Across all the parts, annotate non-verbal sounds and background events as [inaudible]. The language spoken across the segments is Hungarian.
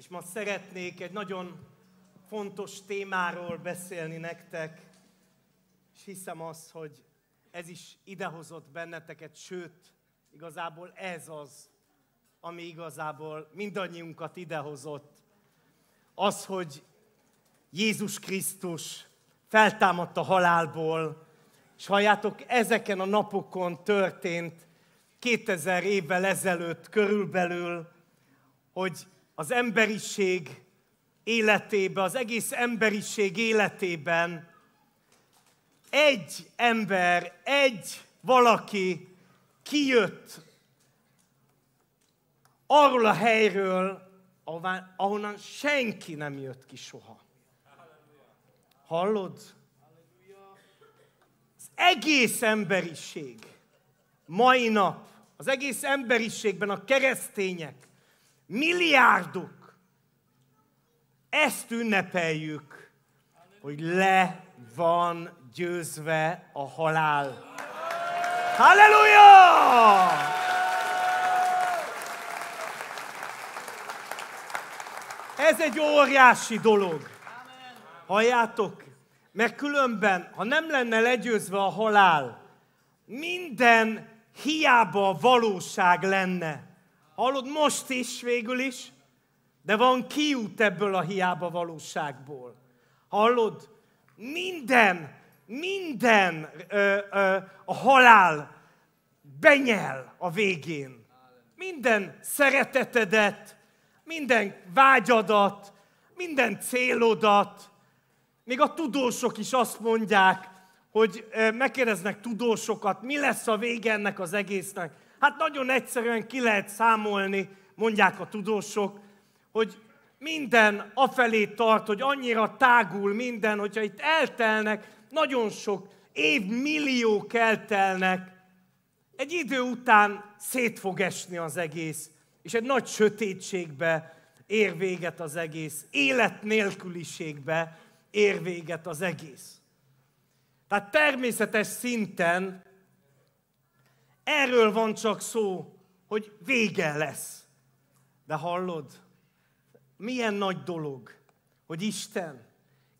És ma szeretnék egy nagyon fontos témáról beszélni nektek, és hiszem az, hogy ez is idehozott benneteket, sőt, igazából ez az, ami igazából mindannyiunkat idehozott. Az, hogy Jézus Krisztus feltámadt a halálból, és halljátok, ezeken a napokon történt 2000 évvel ezelőtt körülbelül, hogy az emberiség életébe, az egész emberiség életében egy ember, egy valaki kijött arról a helyről, ahonnan senki nem jött ki soha. Hallod? Az egész emberiség, mai nap, az egész emberiségben a keresztények milliárdok. Ezt ünnepeljük, hogy le van győzve a halál. Halleluja! Ez egy óriási dolog. Halljátok? Mert különben, ha nem lenne legyőzve a halál, minden hiába valóság lenne. Hallod, most is végül is, de van kiút ebből a hiába valóságból. Hallod, minden, minden ö, ö, a halál benyel a végén. Minden szeretetedet, minden vágyadat, minden célodat. Még a tudósok is azt mondják, hogy megkérdeznek tudósokat, mi lesz a vége ennek az egésznek. Hát nagyon egyszerűen ki lehet számolni, mondják a tudósok, hogy minden afelé tart, hogy annyira tágul minden, hogyha itt eltelnek, nagyon sok milliók eltelnek, egy idő után szét fog esni az egész, és egy nagy sötétségbe ér véget az egész, élet nélküliségbe ér véget az egész. Tehát természetes szinten Erről van csak szó, hogy vége lesz. De hallod, milyen nagy dolog, hogy Isten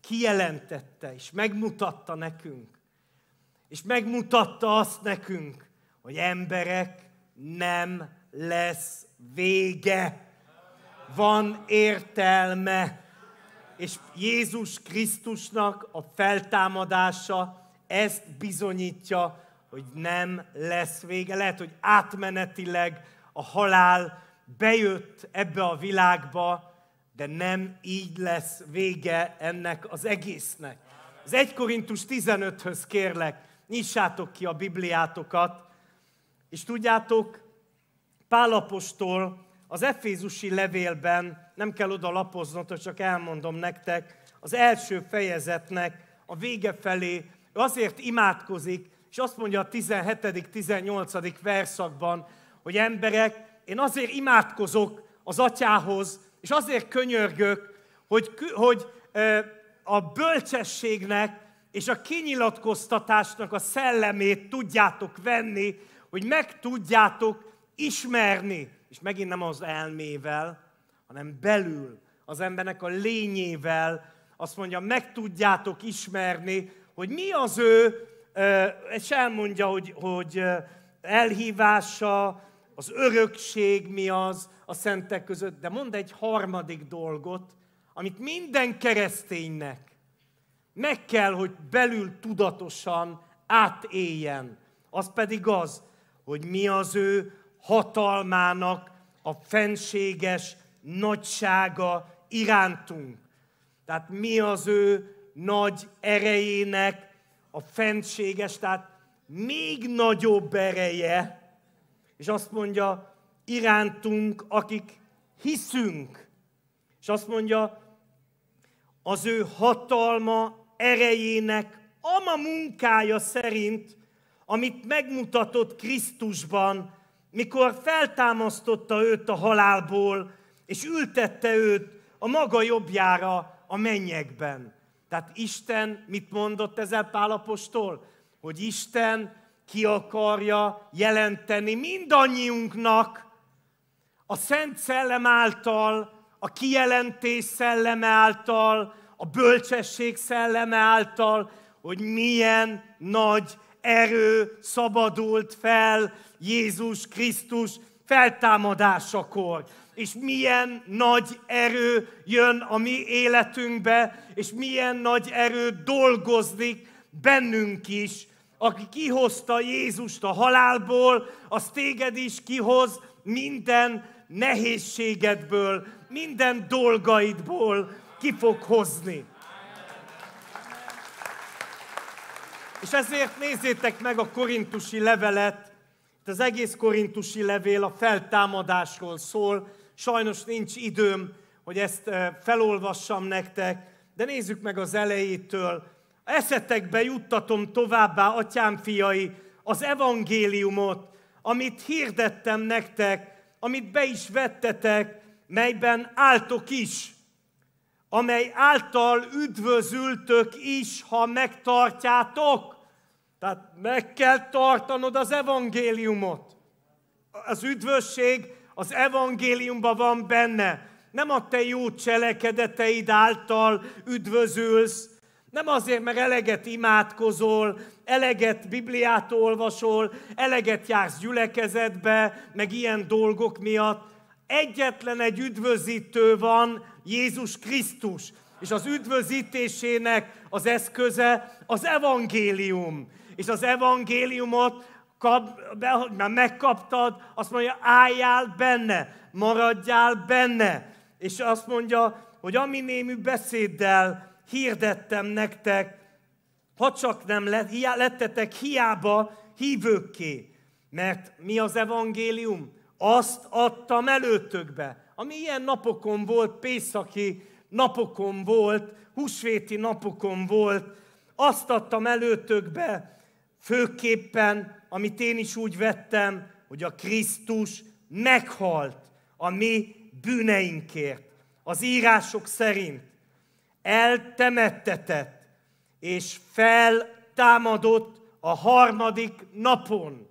kijelentette és megmutatta nekünk, és megmutatta azt nekünk, hogy emberek nem lesz vége. Van értelme. És Jézus Krisztusnak a feltámadása ezt bizonyítja, hogy nem lesz vége. Lehet, hogy átmenetileg a halál bejött ebbe a világba, de nem így lesz vége ennek az egésznek. Az 1 Korintus 15-höz kérlek, nyissátok ki a Bibliátokat, és tudjátok, Pálapostól az Efézusi levélben, nem kell oda lapoznod, csak elmondom nektek, az első fejezetnek a vége felé, ő azért imádkozik, és azt mondja a 17.-18. verszakban, hogy emberek, én azért imádkozok az atyához, és azért könyörgök, hogy, hogy a bölcsességnek és a kinyilatkoztatásnak a szellemét tudjátok venni, hogy meg tudjátok ismerni, és megint nem az elmével, hanem belül, az embernek a lényével, azt mondja, meg tudjátok ismerni, hogy mi az ő ö, és elmondja, hogy, hogy elhívása, az örökség mi az a szentek között, de mond egy harmadik dolgot, amit minden kereszténynek meg kell, hogy belül tudatosan átéljen. Az pedig az, hogy mi az ő hatalmának a fenséges nagysága irántunk. Tehát mi az ő nagy erejének a fenséges, tehát még nagyobb ereje, és azt mondja, irántunk, akik hiszünk. És azt mondja, az ő hatalma erejének ama munkája szerint, amit megmutatott Krisztusban, mikor feltámasztotta őt a halálból, és ültette őt a maga jobbjára a mennyekben. Tehát Isten mit mondott ezzel Pálapostól? hogy Isten ki akarja jelenteni mindannyiunknak a Szent Szellem által, a kijelentés szelleme által, a bölcsesség szelleme által, hogy milyen nagy erő szabadult fel Jézus Krisztus feltámadásakor, és milyen nagy erő jön a mi életünkbe, és milyen nagy erő dolgozik bennünk is, aki kihozta Jézust a halálból, az téged is kihoz minden nehézségedből, minden dolgaidból ki fog hozni. És ezért nézzétek meg a korintusi levelet, itt az egész korintusi levél a feltámadásról szól, sajnos nincs időm, hogy ezt eh, felolvassam nektek, de nézzük meg az elejétől, Eszetekbe juttatom továbbá, atyám fiai, az evangéliumot, amit hirdettem nektek, amit be is vettetek, melyben álltok is, amely által üdvözültök is, ha megtartjátok. Tehát meg kell tartanod az evangéliumot. Az üdvösség az evangéliumban van benne. Nem a te jó cselekedeteid által üdvözülsz, nem azért, mert eleget imádkozol, eleget Bibliát olvasol, eleget jársz gyülekezetbe, meg ilyen dolgok miatt. Egyetlen egy üdvözítő van, Jézus Krisztus. És az üdvözítésének az eszköze az evangélium. És az evangéliumot kap, be, már megkaptad, azt mondja, álljál benne, maradjál benne. És azt mondja, hogy ami némű beszéddel hirdettem nektek, ha csak nem lettetek hiába hívőkké. Mert mi az evangélium? Azt adtam előtökbe. Ami ilyen napokon volt, pészaki napokon volt, húsvéti napokon volt, azt adtam előtökbe, főképpen, amit én is úgy vettem, hogy a Krisztus meghalt a mi bűneinkért, az írások szerint eltemettetett, és feltámadott a harmadik napon,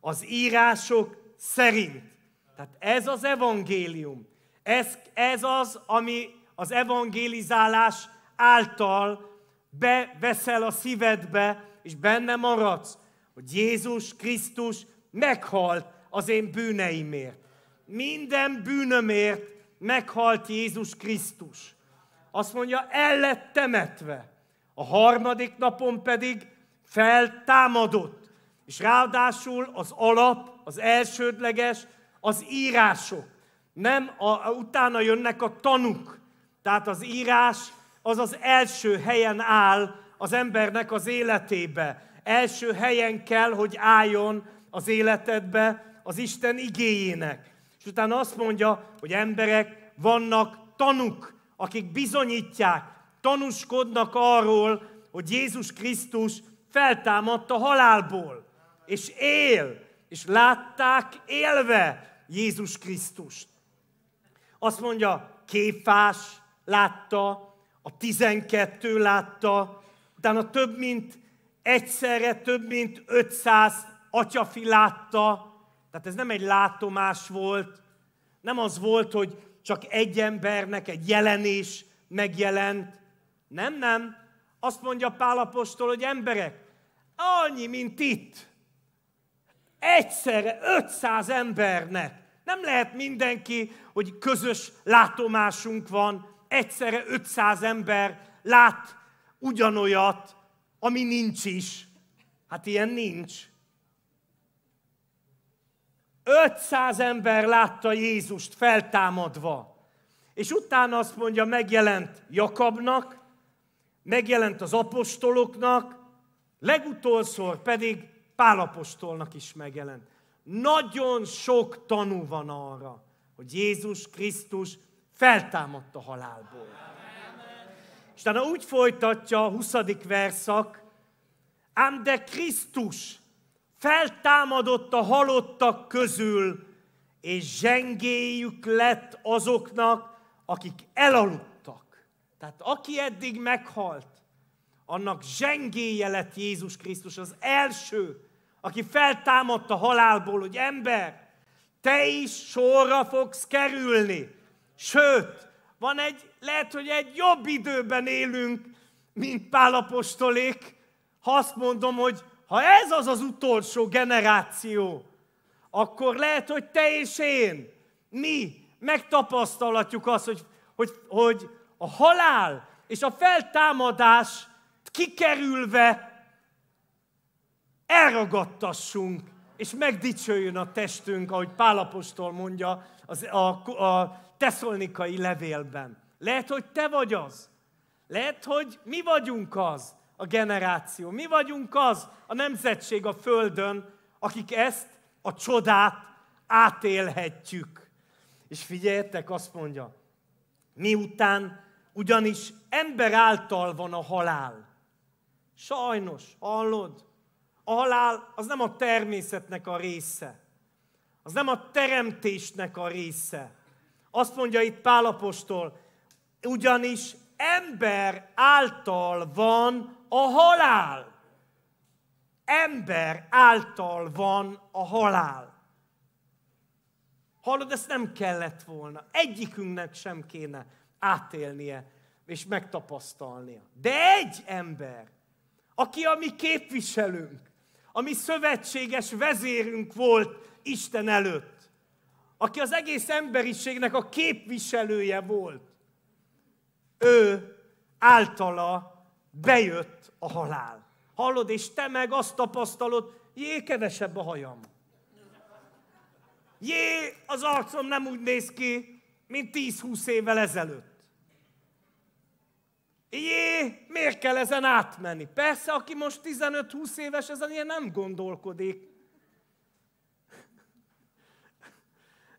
az írások szerint. Tehát ez az evangélium. Ez, ez az, ami az evangélizálás által beveszel a szívedbe, és benne maradsz, hogy Jézus Krisztus meghalt az én bűneimért. Minden bűnömért meghalt Jézus Krisztus. Azt mondja, el lett temetve. A harmadik napon pedig feltámadott. És ráadásul az alap, az elsődleges, az írások. Nem, a, a, utána jönnek a tanuk. Tehát az írás az az első helyen áll az embernek az életébe. Első helyen kell, hogy álljon az életedbe az Isten igéjének. És utána azt mondja, hogy emberek vannak tanuk akik bizonyítják, tanúskodnak arról, hogy Jézus Krisztus feltámadt a halálból, és él, és látták élve Jézus Krisztust. Azt mondja, Kéfás látta, a tizenkettő látta, utána több mint egyszerre több mint 500 atyafi látta, tehát ez nem egy látomás volt, nem az volt, hogy csak egy embernek egy jelenés megjelent. Nem, nem. Azt mondja Pálapostól, hogy emberek, annyi, mint itt. Egyszerre 500 embernek. Nem lehet mindenki, hogy közös látomásunk van, egyszerre 500 ember lát ugyanolyat, ami nincs is. Hát ilyen nincs. 500 ember látta Jézust feltámadva. És utána azt mondja, megjelent Jakabnak, megjelent az apostoloknak, legutolszor pedig Pálapostolnak is megjelent. Nagyon sok tanú van arra, hogy Jézus Krisztus feltámadt a halálból. És utána úgy folytatja a 20. verszak, ám de Krisztus feltámadott a halottak közül, és zsengéjük lett azoknak, akik elaludtak. Tehát aki eddig meghalt, annak zsengéje lett Jézus Krisztus, az első, aki feltámadt a halálból, hogy ember, te is sorra fogsz kerülni. Sőt, van egy, lehet, hogy egy jobb időben élünk, mint Pálapostolék, ha azt mondom, hogy ha ez az az utolsó generáció, akkor lehet, hogy te és én, mi megtapasztalhatjuk azt, hogy, hogy, hogy a halál és a feltámadás kikerülve elragadtassunk, és megdicsőjön a testünk, ahogy Pálapostól mondja az, a, a teszolnikai levélben. Lehet, hogy te vagy az. Lehet, hogy mi vagyunk az a generáció. Mi vagyunk az, a nemzetség a Földön, akik ezt a csodát átélhetjük. És figyeljetek, azt mondja, miután ugyanis ember által van a halál. Sajnos, hallod? A halál az nem a természetnek a része. Az nem a teremtésnek a része. Azt mondja itt Pálapostól, ugyanis ember által van a halál. Ember által van a halál. Hallod, ezt nem kellett volna. Egyikünknek sem kéne átélnie és megtapasztalnia. De egy ember, aki a mi képviselőnk, a mi szövetséges vezérünk volt Isten előtt, aki az egész emberiségnek a képviselője volt, ő általa bejött a halál. Hallod, és te meg azt tapasztalod, jé, kevesebb a hajam. Jé, az arcom nem úgy néz ki, mint 10-20 évvel ezelőtt. Jé, miért kell ezen átmenni? Persze, aki most 15-20 éves, ezen ilyen nem gondolkodik.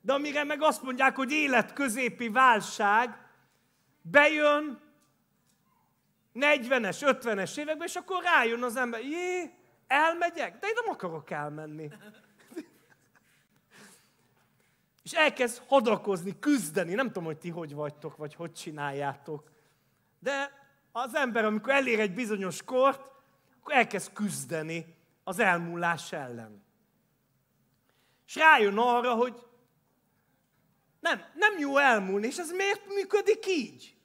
De amire meg azt mondják, hogy élet középi válság, bejön, 40-es, 50-es években, és akkor rájön az ember, jé, elmegyek? De én nem akarok elmenni. [laughs] És elkezd hadakozni, küzdeni. Nem tudom, hogy ti hogy vagytok, vagy hogy csináljátok. De az ember, amikor elér egy bizonyos kort, akkor elkezd küzdeni az elmúlás ellen. És rájön arra, hogy nem, nem jó elmúlni, és ez miért működik így?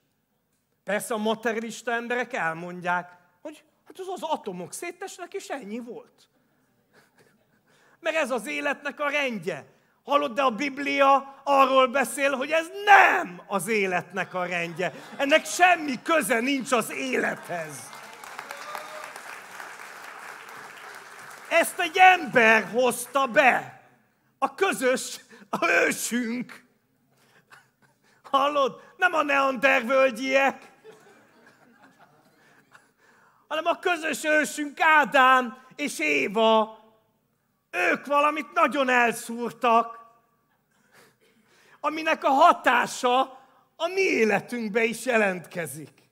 Persze a materialista emberek elmondják, hogy hát az, az atomok szétesnek, és ennyi volt. Mert ez az életnek a rendje. Hallod, de a Biblia arról beszél, hogy ez nem az életnek a rendje. Ennek semmi köze nincs az élethez. Ezt egy ember hozta be. A közös, a ősünk. Hallod? Nem a neandervölgyiek, hanem a közös ősünk Ádám és Éva. Ők valamit nagyon elszúrtak, aminek a hatása a mi életünkbe is jelentkezik.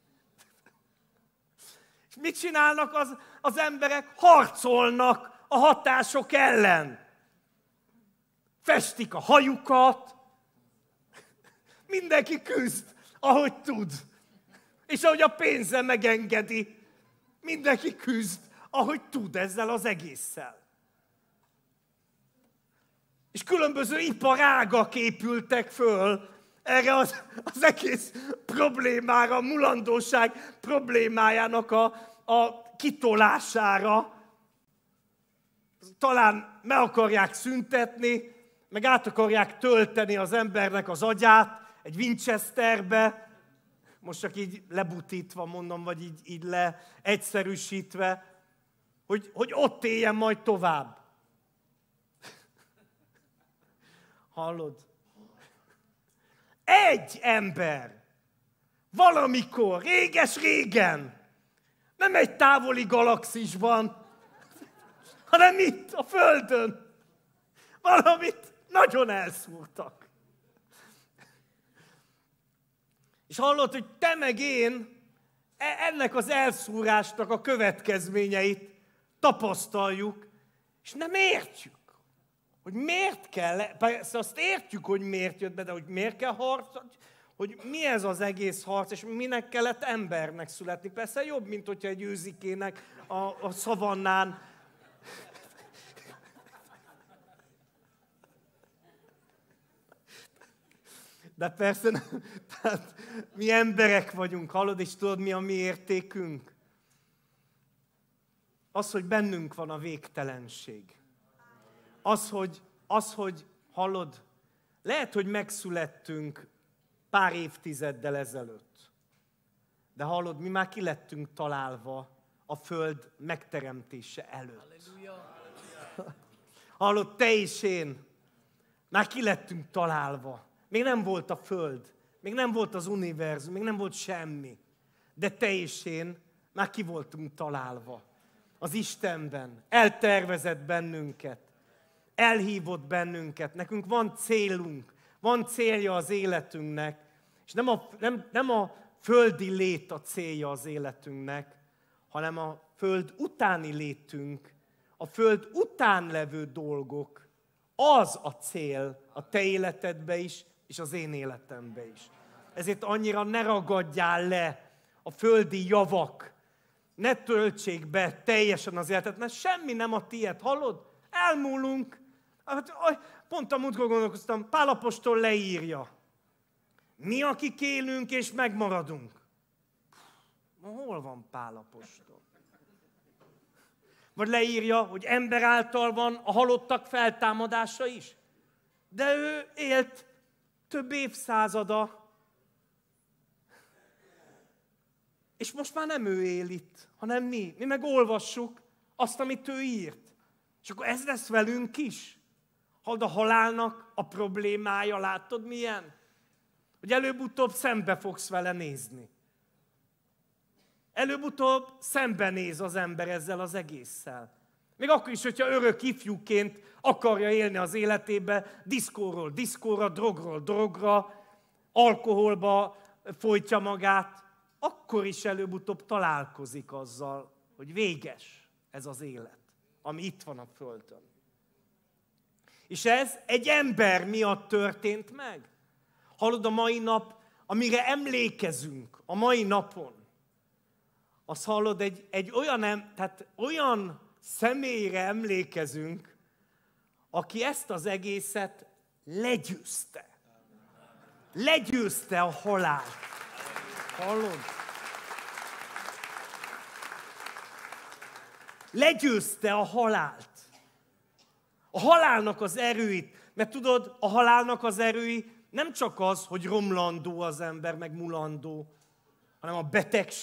És mit csinálnak az, az emberek? Harcolnak a hatások ellen. Festik a hajukat, mindenki küzd, ahogy tud, és ahogy a pénze megengedi. Mindenki küzd, ahogy tud ezzel az egésszel. És különböző iparágak épültek föl erre az, az egész problémára, a mulandóság problémájának a, a kitolására. Talán meg akarják szüntetni, meg át akarják tölteni az embernek az agyát egy Winchesterbe, most csak így lebutítva mondom, vagy így, így le egyszerűsítve, hogy, hogy ott éljen majd tovább. [laughs] Hallod? Egy ember valamikor, réges-régen, nem egy távoli galaxisban, hanem itt, a Földön, valamit nagyon elszúrtak. És hallott, hogy te meg én e, ennek az elszúrásnak a következményeit tapasztaljuk, és nem értjük. Hogy miért kell, persze azt értjük, hogy miért jött be, de hogy miért kell harc, hogy mi ez az egész harc, és minek kellett embernek születni. Persze jobb, mint hogyha egy őzikének a, a szavannán De persze, nem. [laughs] tehát mi emberek vagyunk, hallod, és tudod, mi a mi értékünk? Az, hogy bennünk van a végtelenség. Az, hogy, az, hogy hallod, lehet, hogy megszülettünk pár évtizeddel ezelőtt. De hallod, mi már ki lettünk találva a Föld megteremtése előtt. Halleluja. Hallod, te is én már ki lettünk találva még nem volt a Föld, még nem volt az univerzum, még nem volt semmi. De te és én már ki voltunk találva. Az Istenben. Eltervezett bennünket. Elhívott bennünket. Nekünk van célunk. Van célja az életünknek. És nem a, nem, nem a földi lét a célja az életünknek, hanem a föld utáni létünk, a föld után levő dolgok, az a cél a te életedbe is, és az én életembe is. Ezért annyira ne ragadjál le a földi javak. Ne töltsék be teljesen az életet, mert semmi nem a tiéd, hallod? Elmúlunk. Hát, pont a múltkor gondolkoztam, Pálapostól leírja. Mi, akik élünk és megmaradunk. Hol van Pálapostól? Vagy leírja, hogy ember által van a halottak feltámadása is. De ő élt több évszázada, és most már nem ő él itt, hanem mi. Mi meg olvassuk azt, amit ő írt. És akkor ez lesz velünk is. Ha a halálnak a problémája, látod milyen? Hogy előbb-utóbb szembe fogsz vele nézni. Előbb-utóbb szembenéz az ember ezzel az egésszel. Még akkor is, hogyha örök ifjúként akarja élni az életébe, diszkóról diszkóra, drogról drogra, alkoholba folytja magát, akkor is előbb-utóbb találkozik azzal, hogy véges ez az élet, ami itt van a Földön. És ez egy ember miatt történt meg. Hallod, a mai nap, amire emlékezünk, a mai napon, azt hallod, egy, egy olyan, tehát olyan személyre emlékezünk, aki ezt az egészet legyőzte. Legyőzte a halált. Hallod? Legyőzte a halált. A halálnak az erőit. Mert tudod, a halálnak az erői nem csak az, hogy romlandó az ember, meg mulandó, hanem a betegség